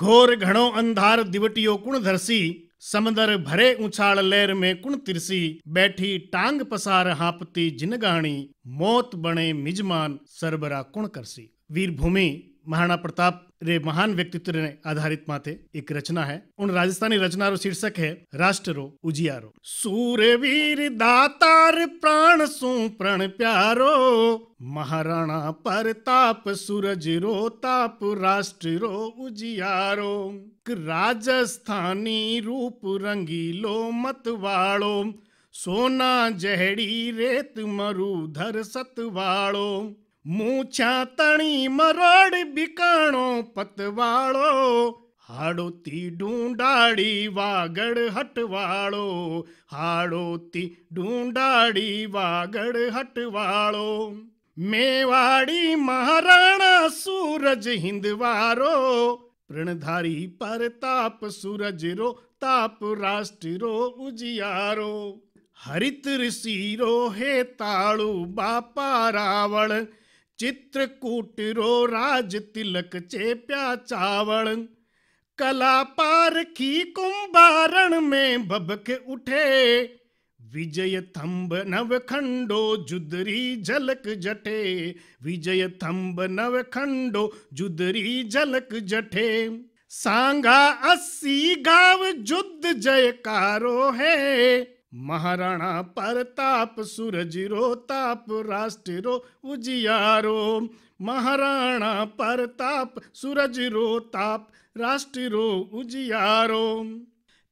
घोर घणो अंधार दिवटियो कुण धरसी समंदर भरे उछाल लहर में कुण तिरसी बैठी टांग पसार हापती जिनगाणी मौत बने मिजमान सरबरा कुण करसी वीरभूमि महाराणा प्रताप रे महान व्यक्तित्व ने आधारित माथे एक रचना है उन राजस्थानी रचना रो शीर्षक है राष्ट्रो उजियारो सूर्य वीर दातार प्राण सु प्रण प्यारो महाराणा प्रताप सूरज रो ताप राष्ट्र रो उजियारो राजस्थानी रूप रंगीलो मत वालो सोना जहड़ी रेत मरु धर सतवाड़ो મૂછા તણી મરોડ બિકાણો પતવાળો હાડોતી ઢૂંઢાળી વાગડ હટવાળો હાડોતી ઢૂંઢાળી વાગડ હટવાળો મેવાડી મહારાણા સૂરજ હિંદવારો प्रणधारी पर ताप सूरज रो ताप राष्ट्र रो उजियारो हरित ऋषि रो हे ताड़ू बापा रावण चित्रकूटिरो राज तिलक चेप्या चावल कला पारखी कुंभारण में बबक उठे विजय थंब नव खंडो जुदरी झलक जठे विजय थंब नव खंडो जुदरी झलक जठे सांगा अस्सी गाव जुद जयकारो है महाराणा परताप सूरज रो ताप राष्ट्र रो उजियारो महाराणा परताप सूरज रो ताप राष्ट्र रो उजियारो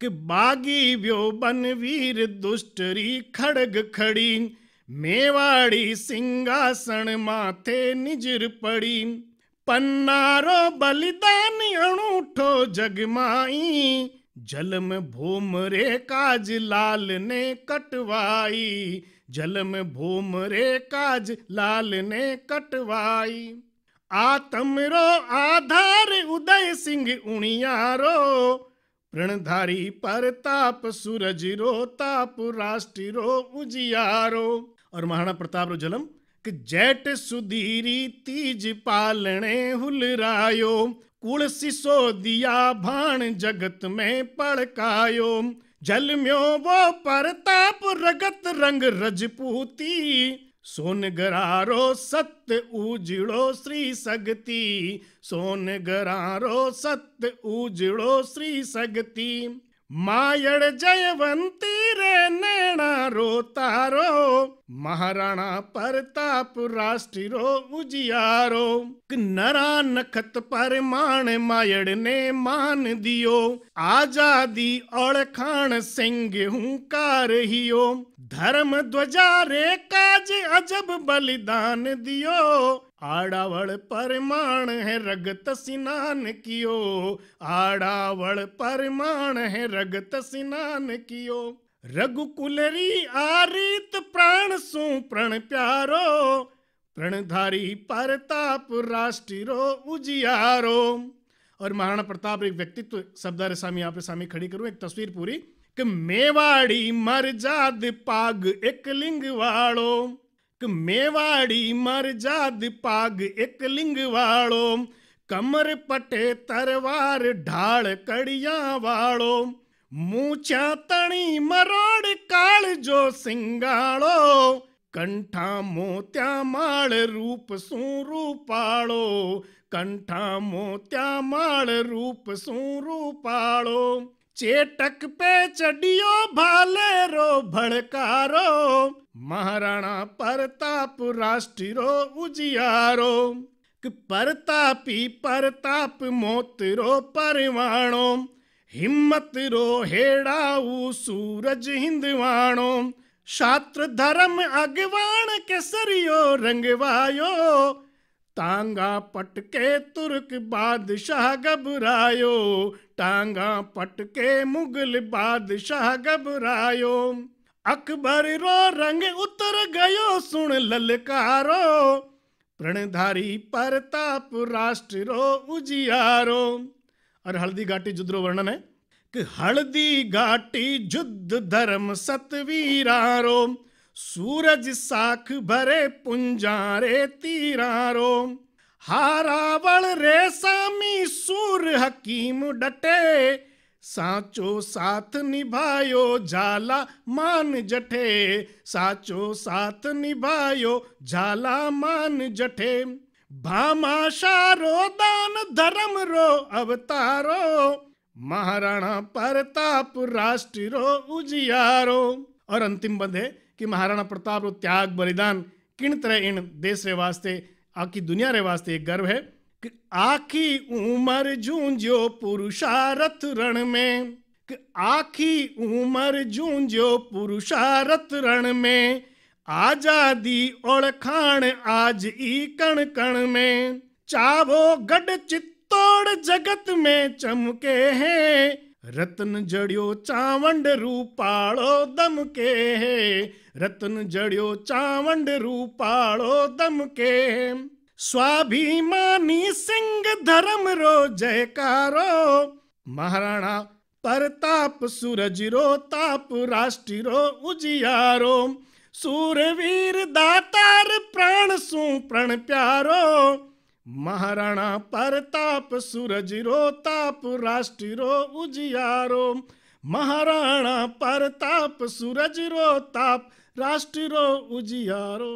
कि बागी व्यो बन वीर दुष्टरी खड़ग खड़ी मेवाड़ी सिंहासन माथे निजर पड़ी पन्नारो बलिदान अणूठो जगमाई जल में भूम रे काज लाल ने कटवाई जल में भूम रे काज लाल ने कटवाई आत्मरो आधार उदय सिंह उणियारो प्रणधारी परताप सूरज रो ताप राष्ट्र रो उजियारो और महाराणा प्रताप रो जलम कि जैट सुधीरी तीज पालने हुलरायो कूड़ सिसो दिया भाण जगत में पड़कायो जलम्यो वो परताप रगत रंग रजपूती सोन गरारो सत्य उजड़ो श्री सगती सोन गरारो सत्य उजड़ो श्री सगती मायड़ जयवंती रे नैणा रो तारो महाराणा प्रताप राष्ट्रो उजियारो नरा नखत पर मान मायड़ ने मान दियो आजादी और खान सिंह हूंकार हियो धर्म ध्वजा रे काज अजब बलिदान दियो आड़ावल परमाण है रगत स्नान कियो आड़ावल परमाण है रगत स्नान कियो रघुकुलरी आरित प्राण सु प्रण प्यारो प्रणधारी परताप राष्ट्रीरो उजियारो और महाराणा प्रताप एक व्यक्तित्व शब्दारे स्वामी यहाँ पे स्वामी खड़ी करूं एक तस्वीर पूरी कि मेवाड़ी मर जाद पाग एक लिंग वालो कि मेवाड़ी मर जाद पाग एक लिंग वालो कमर पटे तरवार ढाल कड़िया वालो મૂછા તણી મરાડ કાળ જો સિંગાળો કંઠા મોત્યા માળ રૂપ શું રૂપાળો કંઠા મોત્યા માળ રૂપ चेटक पे चढ़ियो रो भड़कारो महाराणा प्रताप राष्ट्रो उजियारो परतापी परताप मोतरो परवाणो हिम्मत रोहेड़ाऊ सूरज हिंदवाणो शास्त्र धर्म अगवाण के सरियो रंगवायो टांगा पटके तुर्क बादशाह घबरायो टांगा पटके मुगल बादशाह घबरायो अकबर रो रंग उतर गयो सुन ललकारो प्रणधारी परताप राष्ट्र रो उजियारो और हल्दी घाटी जुद्र वर्णन है कि हल्दी घाटी जुद्ध धर्म सतवीरारो सूरज साख भरे पुंजारे तीरारो हारावल रेसामी सूर हकीम डटे साचो साथ निभायो जाला मान जठे साचो साथ निभायो जाला मान जठे भामाशारो दान धर्म रो अवतारो महाराणा प्रताप राष्ट्र रो उजियारो और अंतिम बंद है कि महाराणा प्रताप रो त्याग बलिदान किन तरह इन देश रे वास्ते आखी दुनिया रे वास्ते एक गर्व है कि आखी उमर जूंजो पुरुषारथ रण में कि आखी उमर जूंजो पुरुषारथ रण में आजादी ओळखाण आज ई कण कण में चावो गड चित्तौड़ जगत में चमके हैं रतन जड़ियो चावंड रूपाड़ो दम के है रतन जड़ियो चावंड रूपाड़ो दम के स्वाभिमानी सिंह धर्म रो जयकारो महाराणा परताप सूरज रो ताप राष्ट्र रो उजियारो सूरवीर दातार प्राण सु प्रण प्यारो महाराणा परताप सूरज रो ताप राष्ट्र उजियारो महाराणा परताप सूरज रो ताप राष्ट्र उजियारो